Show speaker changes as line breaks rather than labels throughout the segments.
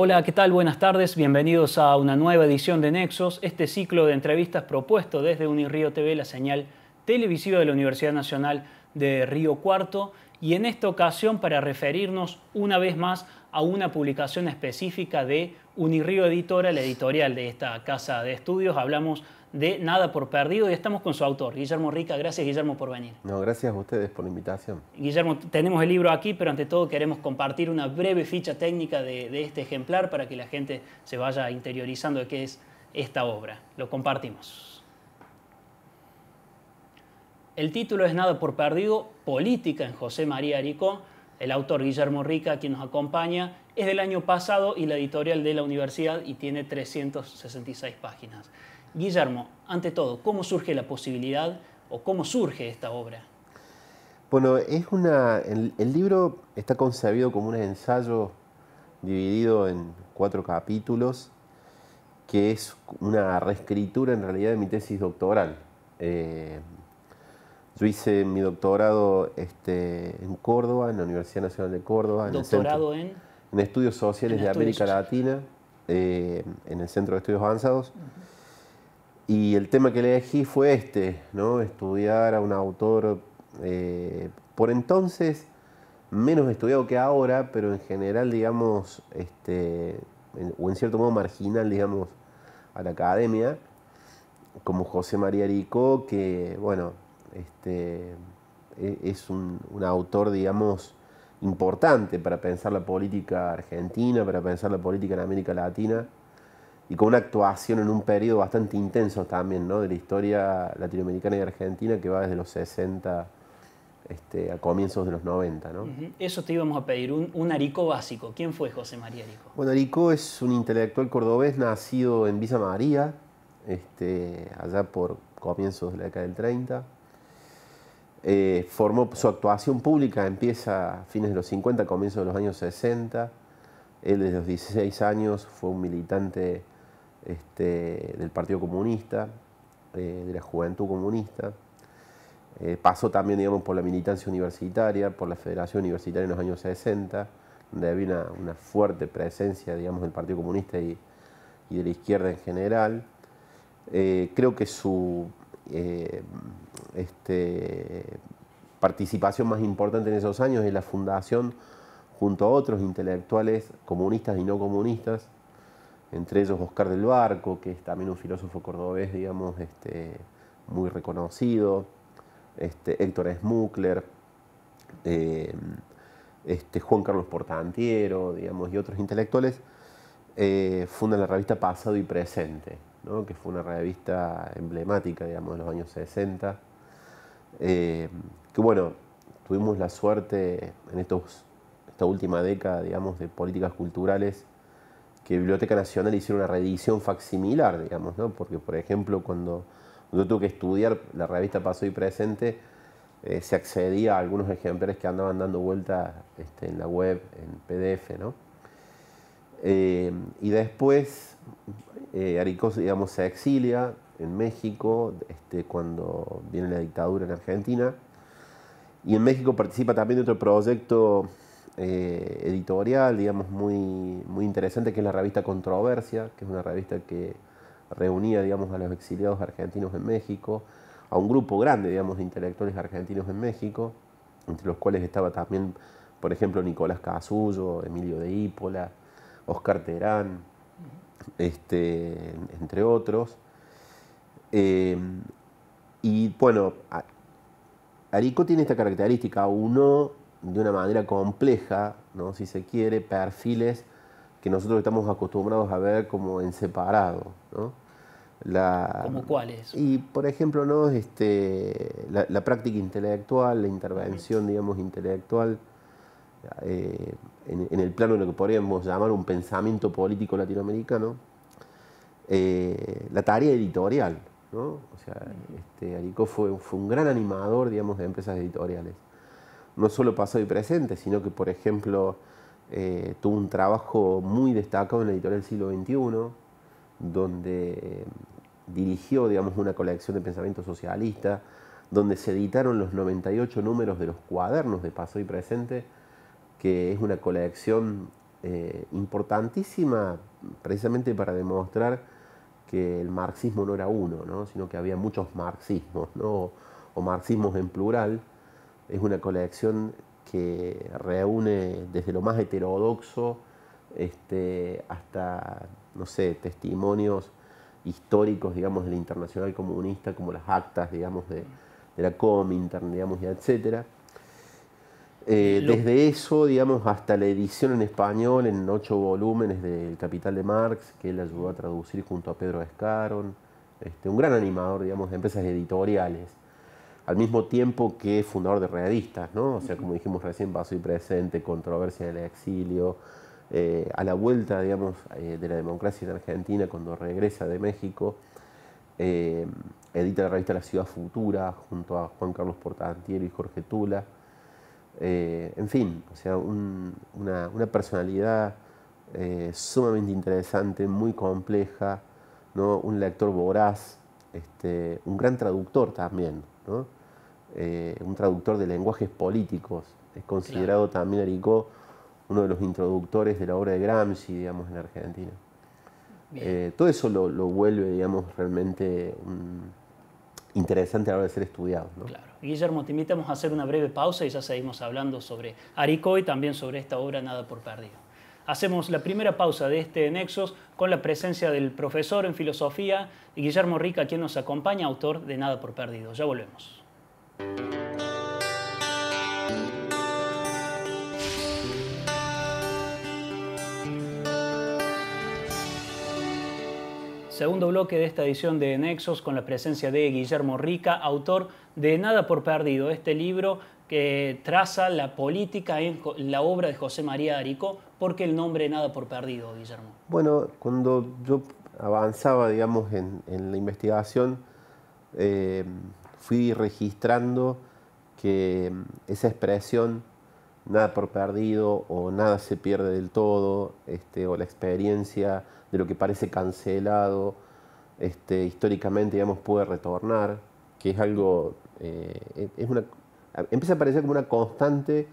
Hola, ¿qué tal? Buenas tardes, bienvenidos a una nueva edición de Nexos, este ciclo de entrevistas propuesto desde Unirío TV, la señal televisiva de la Universidad Nacional de Río Cuarto, y en esta ocasión para referirnos una vez más a una publicación específica de Unirío Editora, la editorial de esta casa de estudios. Hablamos de Nada por Perdido y estamos con su autor, Guillermo Rica. Gracias, Guillermo, por venir.
No, gracias a ustedes por la invitación.
Guillermo, tenemos el libro aquí, pero ante todo queremos compartir una breve ficha técnica de, este ejemplar para que la gente se vaya interiorizando de qué es esta obra. Lo compartimos. El título es Nada por Perdido, Política en José María Aricó. El autor Guillermo Rica, quien nos acompaña, es del año pasado y la editorial de la universidad y tiene 366 páginas. Guillermo, ante todo, ¿cómo surge la posibilidad o cómo surge esta obra?
Bueno, es una, el, libro está concebido como un ensayo dividido en cuatro capítulos, que es una reescritura en realidad de mi tesis doctoral. Eh, yo hice mi doctorado este, en Córdoba, en la Universidad Nacional de Córdoba. ¿Doctorado en? Estudios Sociales de América Latina, eh, en el Centro de Estudios Avanzados. Y el tema que elegí fue este, ¿no? estudiar a un autor eh, por entonces menos estudiado que ahora, pero en general, digamos, este, o en cierto modo marginal, digamos, a la academia, como José María Rico, que, bueno, este, e, es un autor, digamos, importante para pensar la política argentina, para pensar la política en América Latina y con una actuación en un periodo bastante intenso también ¿no? de la historia latinoamericana y argentina que va desde los 60 este, a comienzos de los 90. ¿no? Eso
te íbamos a pedir, un, un, Aricó básico. ¿Quién fue José María Aricó?
Bueno, Aricó es un intelectual cordobés nacido en Villa María, este, allá por comienzos de la década del 30. Eh, formó su actuación pública, empieza a fines de los 50, comienzos de los años 60. Él desde los 16 años fue un militante este, del Partido Comunista, eh, de la Juventud Comunista. Eh, pasó también, digamos, por la militancia universitaria, por la Federación Universitaria en los años 60, donde había una, fuerte presencia, digamos, del Partido Comunista y, de la izquierda en general. Eh, creo que su este, participación más importante en esos años es la fundación, junto a otros intelectuales comunistas y no comunistas, entre ellos Oscar del Barco, que es también un filósofo cordobés, digamos, este, muy reconocido, este, Héctor Smuckler, eh, este, Juan Carlos Portantiero, digamos, y otros intelectuales, eh, fundan la revista Pasado y Presente, que fue una revista emblemática, digamos, de los años 60, eh, que bueno, tuvimos la suerte en estos, esta última década, digamos, de políticas culturales que Biblioteca Nacional hiciera una reedición facsimilar, digamos, ¿no? Porque, por ejemplo, cuando yo tuve que estudiar la revista Paso y Presente, eh, se accedía a algunos ejemplares que andaban dando vueltas este, en la web, en PDF, ¿no? Eh, y después, eh, digamos, se exilia en México este, cuando viene la dictadura en Argentina. Y en México participa también de otro proyecto eh, editorial, digamos, muy, muy interesante, que es la revista Controversia, que es una revista que reunía, digamos, a los exiliados argentinos en México, a un grupo grande, digamos, de intelectuales argentinos en México, entre los cuales estaba también, por ejemplo, Nicolás Casullo, Emilio de Ípola, Oscar Terán, este, entre otros. Em, y bueno, Arico tiene esta característica, uno de una manera compleja, ¿no? si se quiere, perfiles que nosotros estamos acostumbrados a ver como en separado. ¿no? La, ¿Como cuáles? Y, por ejemplo, ¿no? este, la, práctica intelectual, la intervención, digamos, intelectual, eh, en, el plano de lo que podríamos llamar un pensamiento político latinoamericano, eh, la tarea editorial, ¿no? O sea, este, Aricó fue, fue un gran animador, digamos, de empresas editoriales no solo pasó y presente, sino que, por ejemplo, eh, tuvo un trabajo muy destacado en la editorial del siglo XXI, donde eh, dirigió digamos, una colección de pensamiento socialista, donde se editaron los 98 números de los cuadernos de Paso y presente, que es una colección eh, importantísima precisamente para demostrar que el marxismo no era uno, sino que había muchos marxismos, ¿no? o marxismos en plural es una colección que reúne desde lo más heterodoxo este, hasta, no sé, testimonios históricos, digamos, de Internacional Comunista, como las actas, digamos, de, la Comintern, digamos, etc. Eh, desde eso, digamos, hasta la edición en español, en ocho volúmenes del Capital de Marx, que él ayudó a traducir junto a Pedro Escaron, este, un gran animador, digamos, de empresas editoriales al mismo tiempo que es fundador de realistas, ¿no? O sea, como dijimos recién, Paso y Presente, Controversia del Exilio, eh, a la vuelta, digamos, eh, de la democracia en Argentina, cuando regresa de México, eh, edita la revista La Ciudad Futura junto a Juan Carlos Portantiero y Jorge Tula. en fin, o sea, una, personalidad sumamente interesante, muy compleja, ¿no? un lector voraz, este, un gran traductor también. ¿no? Eh, un traductor de lenguajes políticos. Es considerado también Aricó uno de los introductores de la obra de Gramsci, digamos, en Argentina. Eh, todo eso lo, vuelve, digamos, realmente interesante a la hora de ser estudiado.
Claro. Guillermo, te invitamos a hacer una breve pausa y ya seguimos hablando sobre Aricó y también sobre esta obra Nada por Perdido. Hacemos la primera pausa de este Nexos con la presencia del profesor en filosofía, Guillermo Rica, quien nos acompaña, autor de Nada por Perdido. Ya volvemos. Segundo bloque de esta edición de Nexos con la presencia de Guillermo Rica, autor de Nada por Perdido, este libro que traza la política en la obra de José María Arico, qué el nombre Nada por Perdido, Guillermo.
Bueno, cuando yo avanzaba, digamos, en, la investigación, eh, fui registrando que mm, esa expresión nada por perdido o nada se pierde del todo, este, o la experiencia de lo que parece cancelado, este, históricamente, digamos, puede retornar, que es algo, eh, es una, empieza a aparecer como una constante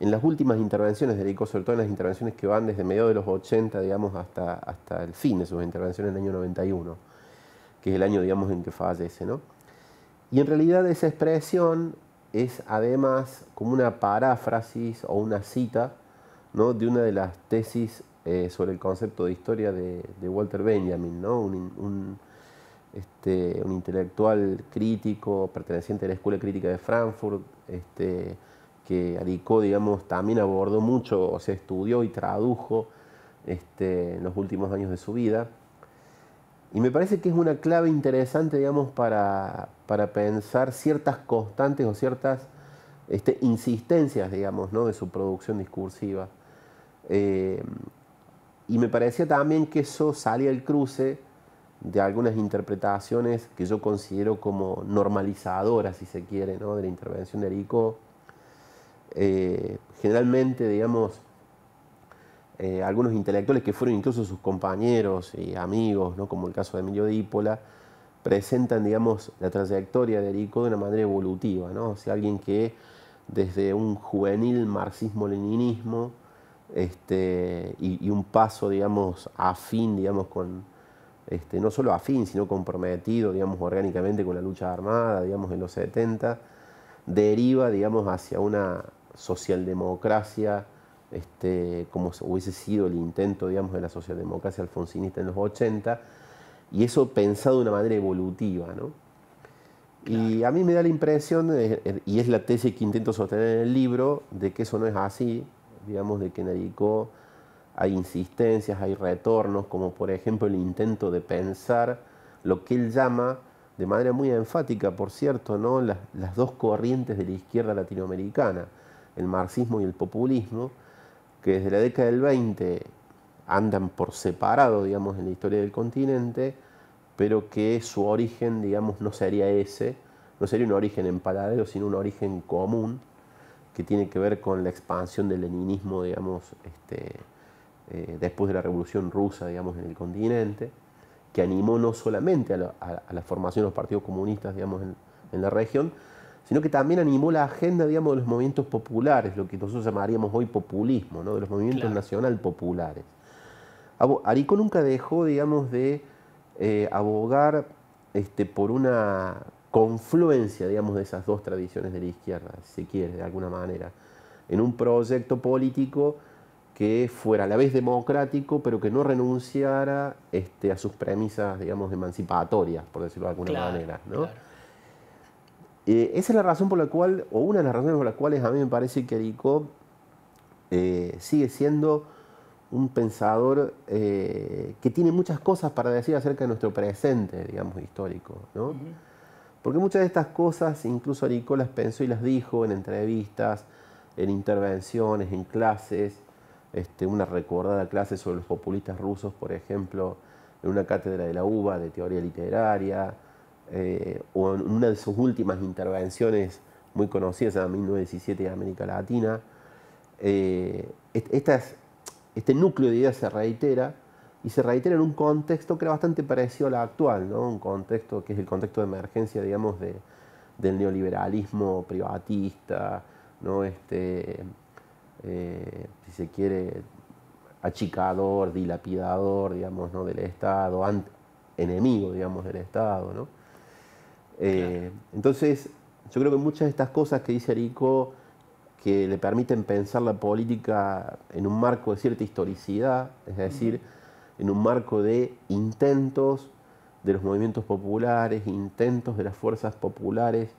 en las últimas intervenciones de Rico, sobre todo en las intervenciones que van desde mediados de los 80, digamos, hasta, hasta el fin de sus intervenciones en el año 91, que es el año, digamos, en que fallece, ¿no? Y en realidad esa expresión es además como una paráfrasis o una cita ¿no? de una de las tesis eh, sobre el concepto de historia de, Walter Benjamin, ¿no? Este, un, intelectual crítico perteneciente a la Escuela Crítica de Frankfurt, este, que Alicó digamos, también abordó mucho, o sea, estudió y tradujo este, en los últimos años de su vida. Y me parece que es una clave interesante, digamos, para, pensar ciertas constantes o ciertas insistencias, digamos, ¿no? de su producción discursiva. Eh, y me parecía también que eso salía al cruce de algunas interpretaciones que yo considero como normalizadoras, si se quiere, de la intervención de Erico. Eh, generalmente, digamos, eh, algunos intelectuales que fueron incluso sus compañeros y amigos, ¿no? como el caso de Emilio Dípola, presentan, digamos, la trayectoria de Erico de una manera evolutiva, ¿no? O sea, alguien que desde un juvenil marxismo-leninismo este, y, un paso, digamos, afín, digamos, con, este, no solo afín, sino comprometido, digamos, orgánicamente con la lucha armada, digamos, en los 70, deriva, digamos, hacia una socialdemocracia, este, como hubiese sido el intento, digamos, de la socialdemocracia alfonsinista en los 80, y eso pensado de una manera evolutiva, Y a mí me da la impresión, eh, eh, y es la tesis que intento sostener en el libro, de que eso no es así, digamos, de que en hay insistencias, hay retornos, como por ejemplo el intento de pensar lo que él llama, de manera muy enfática, por cierto, ¿no? las, las dos corrientes de la izquierda latinoamericana, el marxismo y el populismo, que desde la década del 20 andan por separado, digamos, en la historia del continente, pero que su origen, digamos, no sería ese, no sería un origen en paralelo, sino un origen común, que tiene que ver con la expansión del leninismo, digamos, este, eh, después de la Revolución Rusa, digamos, en el continente, que animó no solamente a la, formación de los partidos comunistas, digamos, en, la región, sino que también animó la agenda, digamos, de los movimientos populares, lo que nosotros llamaríamos hoy populismo, de los movimientos nacional populares. Arico nunca dejó, digamos, de eh, abogar este, por una confluencia, digamos, de esas dos tradiciones de la izquierda, si se quiere, de alguna manera, en un proyecto político que fuera a la vez democrático, pero que no renunciara este, a sus premisas, digamos, emancipatorias, por decirlo de alguna manera. Eh, esa es la razón por la cual, o una de las razones por las cuales a mí me parece que Aricó eh, sigue siendo un pensador eh, que tiene muchas cosas para decir acerca de nuestro presente, digamos, histórico. ¿no? Porque muchas de estas cosas incluso Aricó las pensó y las dijo en entrevistas, en intervenciones, en clases, este, una recordada clase sobre los populistas rusos, por ejemplo, en una cátedra de la UBA de teoría literaria, eh, o en una de sus últimas intervenciones muy conocidas en 1917 en América Latina. Eh, este núcleo de ideas se reitera y se reitera en un contexto que era bastante parecido al actual, ¿no? un contexto que es el contexto de emergencia, digamos, del neoliberalismo privatista, ¿no? este, eh, si se quiere, achicador, dilapidador, digamos, ¿no? del Estado, enemigo, digamos, del Estado. Eh, entonces, yo creo que muchas de estas cosas que dice Arico, que le permiten pensar la política en un marco de cierta historicidad, es decir, en un marco de intentos de los movimientos populares, intentos de las fuerzas populares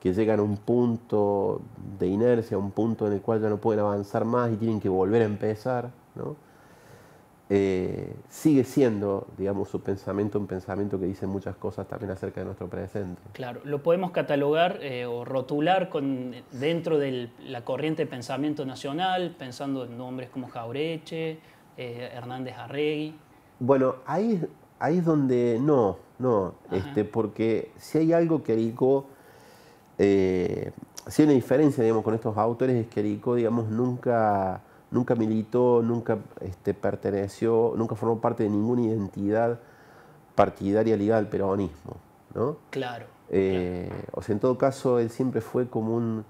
que llegan a un punto de inercia, a un punto en el cual ya no pueden avanzar más y tienen que volver a empezar. ¿no? Eh, sigue siendo, digamos, su pensamiento un pensamiento que dice muchas cosas también acerca de nuestro presente.
Claro, lo podemos catalogar eh, o rotular con, dentro de la corriente de pensamiento nacional, pensando en nombres como Jaureche, eh, Hernández Arregui.
Bueno, ahí, ahí es donde no, no, este, porque si hay algo que rico eh, si hay una diferencia digamos, con estos autores es que rico digamos, nunca, nunca militó, nunca este, perteneció, nunca formó parte de ninguna identidad partidaria ligada al peronismo. ¿no? Claro. claro. Eh, o sea, en todo caso, él siempre fue como un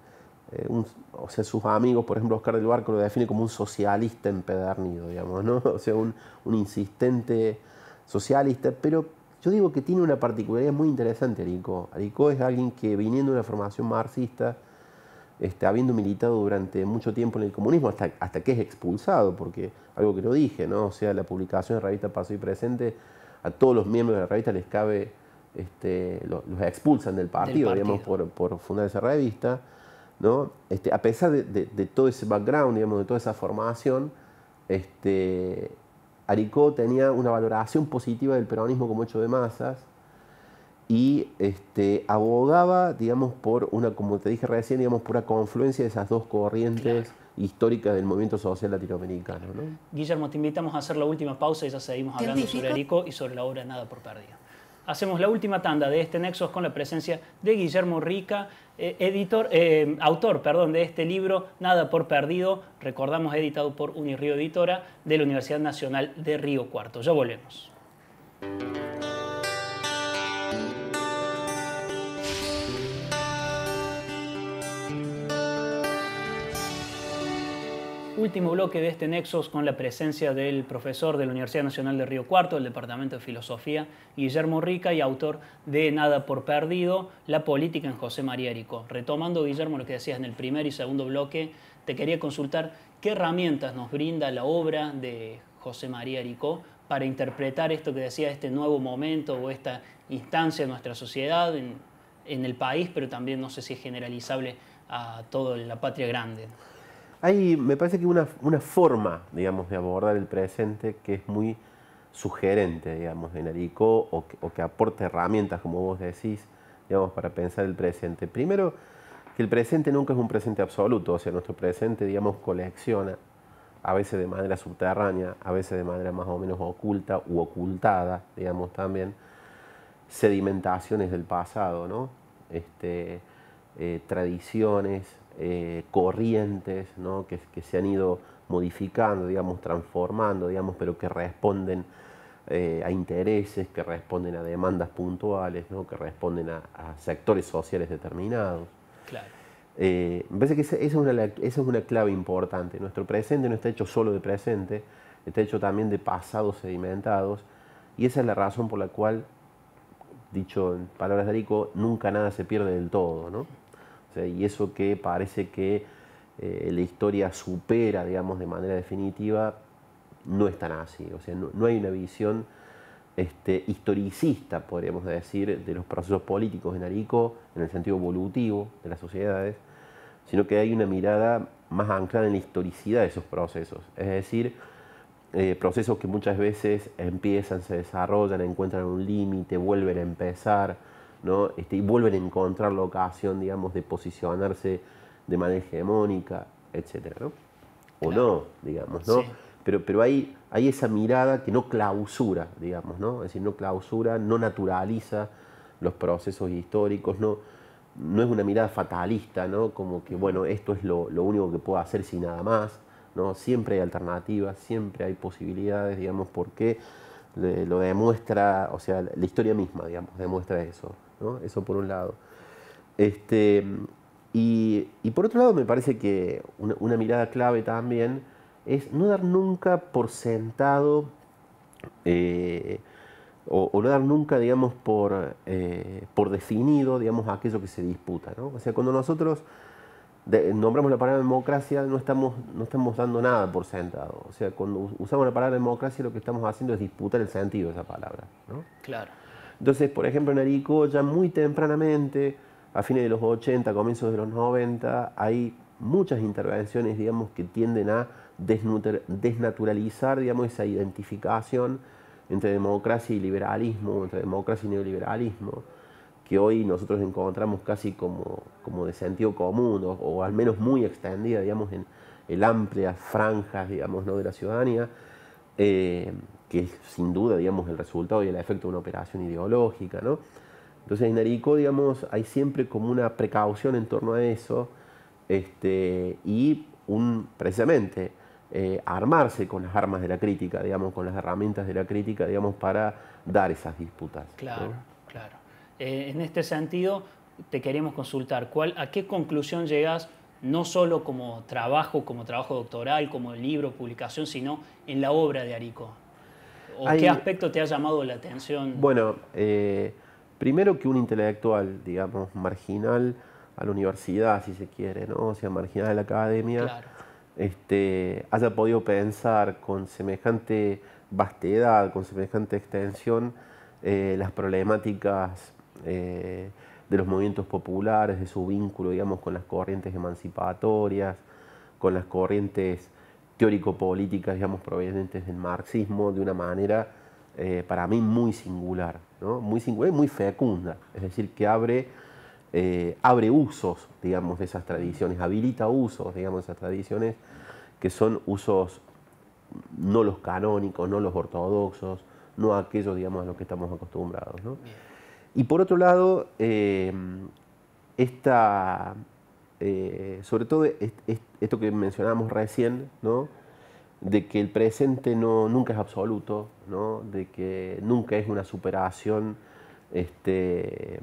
eh, o sea, sus amigos, por ejemplo, Oscar del Barco lo define como un socialista empedernido, digamos, ¿no? O sea, un, un insistente socialista, pero yo digo que tiene una particularidad muy interesante Aricó. Aricó es alguien que viniendo de una formación marxista, este, habiendo militado durante mucho tiempo en el comunismo, hasta, hasta que es expulsado, porque algo que lo dije, ¿no? O sea, la publicación de revista Paso y Presente, a todos los miembros de la revista les cabe, este, los, expulsan del partido, digamos, por, por fundar esa revista. Este, a pesar de, todo ese background, de toda esa formación, este, Aricó tenía una valoración positiva del peronismo como hecho de masas y este, abogaba, digamos, por una, como te dije recién, digamos, por una confluencia de esas dos corrientes históricas del movimiento social latinoamericano.
Guillermo, te invitamos a hacer la última pausa y ya seguimos hablando sobre Aricó y sobre la obra Nada por Perdida hacemos la última tanda de este Nexos con la presencia de Guillermo Rica, eh, editor, eh, autor perdón, de este libro Nada por Perdido, recordamos editado por Unirío Editora de la Universidad Nacional de Río Cuarto. Ya volvemos. último bloque de este Nexos con la presencia del profesor de la Universidad Nacional de Río Cuarto, del Departamento de Filosofía, Guillermo Rica, y autor de Nada por Perdido, La Política en José María Erico. Retomando, Guillermo, lo que decías en el primer y segundo bloque, te quería consultar qué herramientas nos brinda la obra de José María Rico para interpretar esto que decía, este nuevo momento o esta instancia en nuestra sociedad, en, en el país, pero también no sé si es generalizable a toda la patria grande.
Hay, me parece que una, una forma, digamos, de abordar el presente que es muy sugerente, digamos, de o que, aporta herramientas, como vos decís, digamos, para pensar el presente. Primero, que el presente nunca es un presente absoluto, o sea, nuestro presente, digamos, colecciona, a veces de manera subterránea, a veces de manera más o menos oculta u ocultada, digamos, también, sedimentaciones del pasado, ¿no? Este, eh, tradiciones, eh, corrientes que, se han ido modificando, digamos, transformando, digamos, pero que responden eh, a intereses, que responden a demandas puntuales, ¿no? que responden a, sectores sociales determinados. Claro. Eh, me parece que esa, es una, esa es una clave importante. Nuestro presente no está hecho solo de presente, está hecho también de pasados sedimentados, y esa es la razón por la cual, dicho en palabras de Rico, nunca nada se pierde del todo. ¿no? Y eso que parece que eh, la historia supera, digamos, de manera definitiva, no es tan así. O no, hay una visión este, historicista, podríamos decir, de los procesos políticos en Arico, en el sentido evolutivo de las sociedades, sino que hay una mirada más anclada en la historicidad de esos procesos. Es decir, eh, procesos que muchas veces empiezan, se desarrollan, encuentran un límite, vuelven a empezar este, y vuelven a encontrar la ocasión, digamos, de posicionarse de manera hegemónica, etc., O no, digamos, ¿no? Pero, pero hay, hay esa mirada que no clausura, digamos, ¿no? Es decir, no clausura, no naturaliza los procesos históricos, no, no es una mirada fatalista, ¿no? Como que, bueno, esto es lo, lo único que puedo hacer sin nada más, ¿no? Siempre hay alternativas, siempre hay posibilidades, digamos, porque lo demuestra, o sea, la historia misma, digamos, demuestra eso. Eso por un lado. Este, y, por otro lado, me parece que una, mirada clave también es no dar nunca por sentado eh, o, no dar nunca, digamos, por, eh, por definido, digamos, aquello que se disputa. ¿no? O sea, cuando nosotros nombramos la palabra democracia, no estamos, no estamos dando nada por sentado. O sea, cuando usamos la palabra democracia, lo que estamos haciendo es disputar el sentido de esa palabra. Claro. Entonces, por ejemplo, en ya muy tempranamente, a fines de los 80, comienzos de los 90, hay muchas intervenciones, digamos, que tienden a desnaturalizar, digamos, esa identificación entre democracia y liberalismo, entre democracia y neoliberalismo, que hoy nosotros encontramos casi como, como de sentido común, o, al menos muy extendida, digamos, en, en amplias franjas, digamos, de la ciudadanía. Eh, que es sin duda, digamos, el resultado y el efecto de una operación ideológica, ¿no? Entonces en Aricó, digamos, hay siempre como una precaución en torno a eso este, y un, precisamente, eh, armarse con las armas de la crítica, digamos, con las herramientas de la crítica, digamos, para dar esas disputas. Claro,
claro. Eh, en este sentido, te queremos consultar, ¿cuál, ¿a qué conclusión llegas no solo como trabajo, como trabajo doctoral, como libro, publicación, sino en la obra de Arico? ¿O qué aspecto te ha llamado la
atención? Bueno, eh, primero que un intelectual, digamos, marginal a la universidad, si se quiere, ¿no? O sea, marginal a la academia, este, haya podido pensar con semejante vastedad, con semejante extensión, eh, las problemáticas eh, de los movimientos populares, de su vínculo, digamos, con las corrientes emancipatorias, con las corrientes teórico-políticas, digamos, provenientes del marxismo de una manera, eh, para mí, muy singular, muy singular y muy fecunda, es decir, que abre, eh, abre usos, digamos, de esas tradiciones, habilita usos, digamos, de esas tradiciones que son usos no los canónicos, no los ortodoxos, no aquellos, digamos, a los que estamos acostumbrados. Y por otro lado, eh, esta, eh, sobre todo esto que mencionábamos recién, ¿no? de que el presente no, nunca es absoluto, de que nunca es una superación este,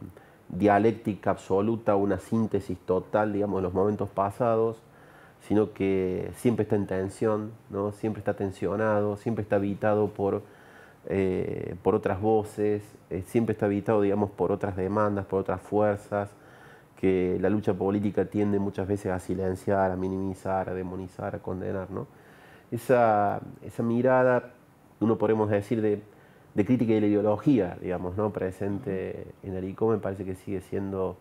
dialéctica absoluta, una síntesis total digamos, de los momentos pasados, sino que siempre está en tensión, ¿no? siempre está tensionado, siempre está habitado por, eh, por otras voces, eh, siempre está habitado digamos, por otras demandas, por otras fuerzas que la lucha política tiende muchas veces a silenciar, a minimizar, a demonizar, a condenar. Esa, mirada, uno podemos decir, de, de crítica de la ideología, digamos, ¿no? presente en el me parece que sigue siendo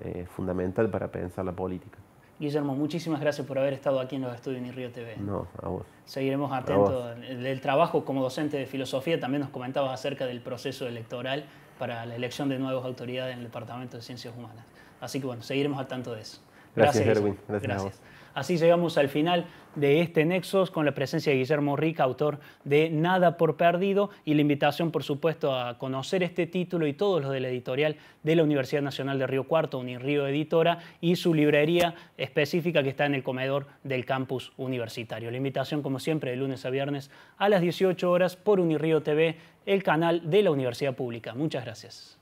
eh, fundamental para pensar la política.
Guillermo, muchísimas gracias por haber estado aquí en los estudios en Río TV.
No, a vos.
Seguiremos atentos del trabajo como docente de filosofía. También nos comentabas acerca del proceso electoral para la elección de nuevas autoridades en el Departamento de Ciencias Humanas. Así que bueno, seguiremos al tanto de eso. Gracias, Gracias. Así llegamos al final de este Nexos con la presencia de Guillermo Rica, autor de Nada por Perdido, y la invitación, por supuesto, a conocer este título y todos los de la editorial de la Universidad Nacional de Río Cuarto, Unirío Editora, y su librería específica que está en el comedor del campus universitario. La invitación, como siempre, de lunes a viernes a las 18 horas por Unirío TV, el canal de la Universidad Pública. Muchas gracias.